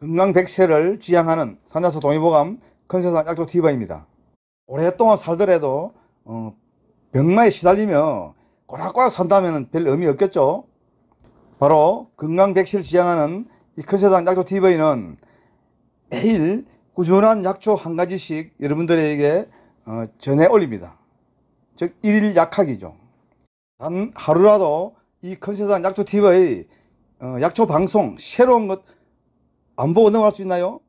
건강 백세를 지향하는 산자수 동의보감 컨설상 약조 티바입니다. 오랫동안 살더라도 어, 병마에 시달리며 꼬락꼬락 산다면 별 의미 없겠죠? 바로 건강 백세를 지향하는 이 컨설턴 약조 티바이는 매일 꾸준한 약초 한 가지씩 여러분들에게 어, 전해 올립니다. 즉 일일 약학이죠. 단 하루라도 이 컨설턴 약조 티바이 어, 약초 방송 새로운 것안 보고 넘어갈 수 있나요?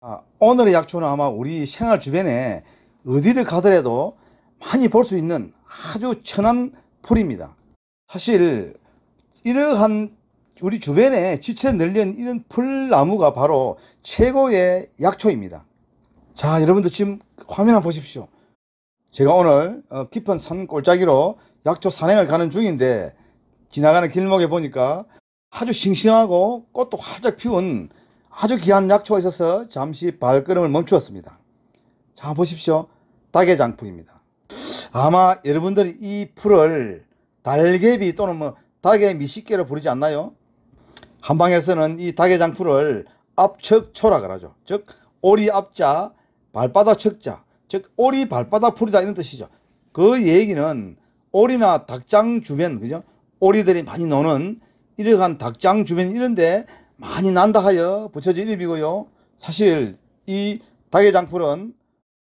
아, 오늘의 약초는 아마 우리 생활 주변에 어디를 가더라도 많이 볼 수 있는 아주 천한 풀입니다. 사실 이러한 우리 주변에 지쳐 늘린 이런 풀나무가 바로 최고의 약초입니다. 자, 여러분들 지금 화면 한번 보십시오. 제가 오늘 어, 깊은 산 골짜기로 약초 산행을 가는 중인데 지나가는 길목에 보니까 아주 싱싱하고 꽃도 활짝 피운 아주 귀한 약초가 있어서 잠시 발걸음을 멈추었습니다. 자 보십시오. 다개장풀입니다. 아마 여러분들이 이 풀을 달개비 또는 뭐 닭의 미식개로 부르지 않나요? 한방에서는 이 닭의 장풀을 앞척초라 그러죠. 즉 오리 앞자 발바닥 척자 즉 오리 발바닥 풀이다 이런 뜻이죠. 그 얘기는 오리나 닭장 주변 그죠? 오리들이 많이 노는 이러한 닭장 주변 이런데 많이 난다 하여 붙여진 이이고요 사실 이 닭의장풀은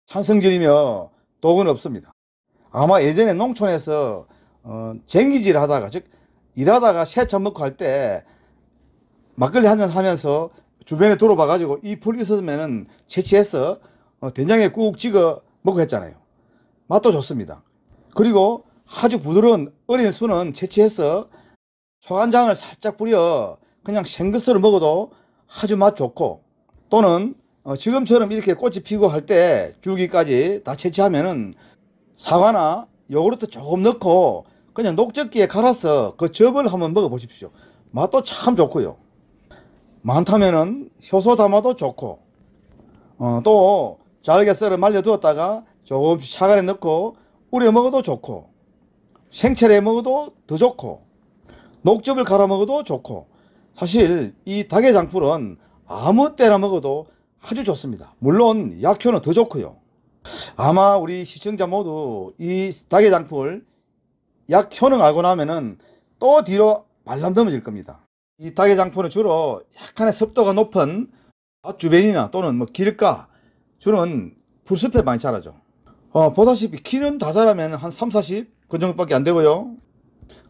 산성질이며 독은 없습니다. 아마 예전에 농촌에서 어, 쟁기질 하다가 즉 일하다가 새참 먹고 할 때 막걸리 한잔 하면서 주변에 돌아봐 가지고 이 풀 있었으면은 채취해서 어, 된장에 꾹 찍어 먹고 했잖아요. 맛도 좋습니다. 그리고 아주 부드러운 어린 순은 채취해서 초간장을 살짝 뿌려 그냥 생것으로 먹어도 아주 맛 좋고 또는 어, 지금처럼 이렇게 꽃이 피고 할 때 줄기까지 다 채취하면은 사과나 요구르트 조금 넣고 그냥 녹즙기에 갈아서 그즙을 한번 먹어보십시오. 맛도 참 좋고요. 많다면은 효소 담아도 좋고 어, 또 잘게 썰어 말려두었다가 조금씩 차갈에 넣고 우려 먹어도 좋고 생채를 먹어도 더 좋고 녹즙을 갈아 먹어도 좋고 사실 이 닭의장풀은 아무 때나 먹어도 아주 좋습니다. 물론 약효는 더 좋고요. 아마 우리 시청자 모두 이 닭의장풀 약 효능 알고 나면은 또 뒤로 말람넘어질 겁니다. 이 닭의장풀은 주로 약간의 습도가 높은 주변이나 또는 뭐 길가 주는 불숲에 많이 자라죠. 어, 보다시피 키는 다 자라면 한 3, 40그 정도밖에 안 되고요.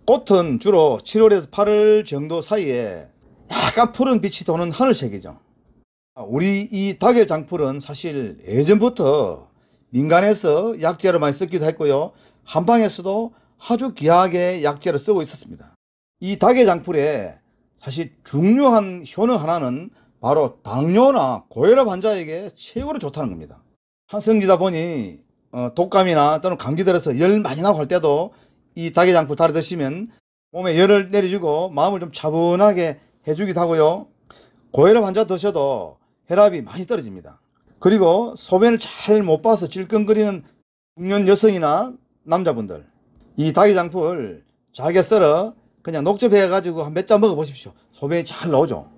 꽃은 주로 7월에서 8월 정도 사이에 약간 푸른 빛이 도는 하늘색이죠. 아, 우리 이 닭의 장풀은 사실 예전부터 민간에서 약재를 많이 쓰기도 했고요. 한방에서도 아주 귀하게 약재를 쓰고 있었습니다. 이 닭의 장풀에 사실 중요한 효능 하나는 바로 당뇨나 고혈압 환자에게 최고로 좋다는 겁니다. 한성기다 보니 어, 독감이나 또는 감기 들어서 열 많이 나고 할 때도 이 닭의 장풀 다리 드시면 몸에 열을 내려주고 마음을 좀 차분하게 해주기도 하고요. 고혈압 환자 드셔도 혈압이 많이 떨어집니다. 그리고 소변을 잘 못 봐서 질끈거리는 중년 여성이나 남자분들 이 닭이장풀 잘게 썰어 그냥 녹즙해가지고 한 몇 잔 먹어보십시오. 소변이 잘 나오죠.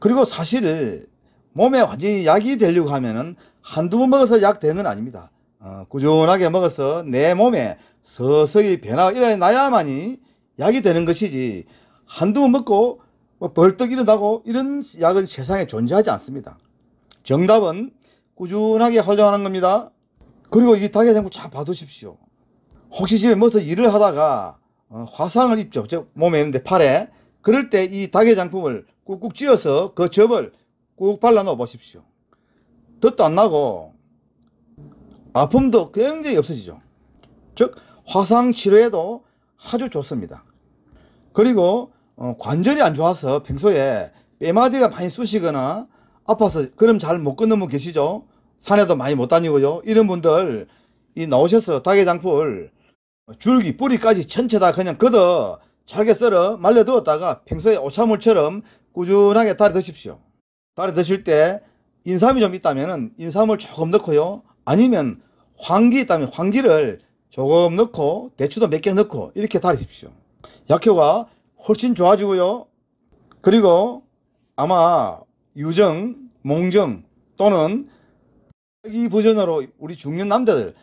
그리고 사실 몸에 완전히 약이 되려고 하면은 한두 번 먹어서 약 되는 건 아닙니다. 어, 꾸준하게 먹어서 내 몸에 서서히 변화가 일어나야만이 약이 되는 것이지 한두 번 먹고 뭐 벌떡 일어나고 이런 약은 세상에 존재하지 않습니다. 정답은 꾸준하게 활용하는 겁니다. 그리고 이 닭의장구 잘 봐두십시오. 혹시 집에 무서 일을 하다가 어, 화상을 입죠. 즉 몸에 있는데 팔에. 그럴 때 이 닭의 장품을 꾹꾹 찧어서 그 접을 꾹 발라 놓아 보십시오. 덧도 안 나고 아픔도 굉장히 없어지죠. 즉 화상 치료에도 아주 좋습니다. 그리고 어, 관절이 안 좋아서 평소에 빼마디가 많이 쑤시거나 아파서 그럼 잘못 걷는 분 계시죠? 산에도 많이 못 다니고요. 이런 분들 이 나오셔서 닭의장풀 줄기 뿌리까지 전체 다 그냥 걷어 잘게 썰어 말려 두었다가 평소에 오차물처럼 꾸준하게 다리 드십시오. 다리 드실 때 인삼이 좀 있다면 인삼을 조금 넣고요. 아니면 황기 있다면 황기를 조금 넣고 대추도 몇 개 넣고 이렇게 다리십시오. 약효가 훨씬 좋아지고요. 그리고 아마 유정, 몽정 또는 이 버전으로 우리 중년 남자들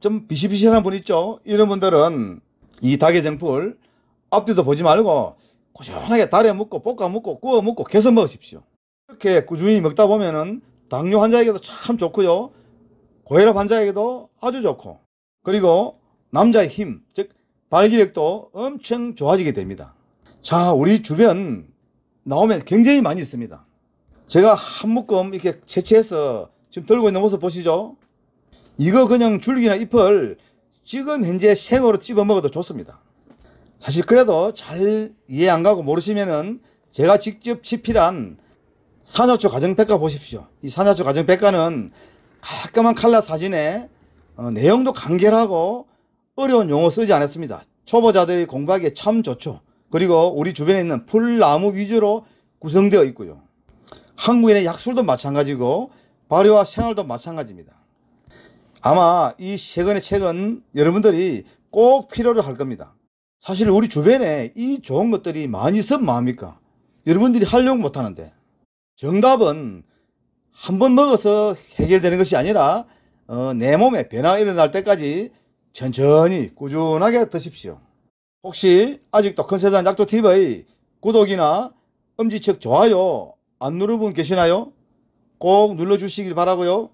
좀비시비시한분 있죠? 이런 분들은 이 닭의 정풀 앞뒤도 보지 말고 꾸준하게 달에 묻고 볶아 묻고 구워 묻고 계속 먹으십시오. 이렇게 꾸준히 먹다 보면은 당뇨 환자에게도 참 좋고요. 고혈압 환자에게도 아주 좋고 그리고 남자의 힘, 즉 발기력도 엄청 좋아지게 됩니다. 자, 우리 주변 나오면 굉장히 많이 있습니다. 제가 한 묶음 이렇게 채취해서 지금 들고 있는 모습 보시죠? 이거 그냥 줄기나 잎을 지금 현재 생으로 찝어 먹어도 좋습니다. 사실 그래도 잘 이해 안 가고 모르시면은 제가 직접 집필한 산화초 가정백과 보십시오. 이 산화초 가정백과는 깔끔한 칼라 사진에 어, 내용도 간결하고 어려운 용어 쓰지 않았습니다. 초보자들이 공부하기에 참 좋죠. 그리고 우리 주변에 있는 풀나무 위주로 구성되어 있고요. 한국인의 약술도 마찬가지고 발효와 생활도 마찬가지입니다. 아마 이 세건의 책은 여러분들이 꼭 필요로 할 겁니다. 사실 우리 주변에 이 좋은 것들이 많이 있으면 뭐합니까? 여러분들이 하려고 못하는데 정답은 한 번 먹어서 해결되는 것이 아니라 어, 내 몸에 변화가 일어날 때까지 천천히 꾸준하게 드십시오. 혹시 아직도 컨세상약도 t v 구독이나 엄지척 좋아요 안 누른 분 계시나요? 꼭 눌러주시길 바라고요.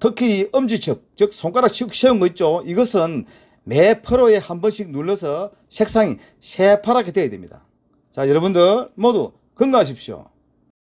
특히 엄지척, 즉 손가락 척 세운 거 있죠. 이것은 매 프로에 한 번씩 눌러서 색상이 새파랗게 되어야 됩니다. 자 여러분들 모두 건강하십시오.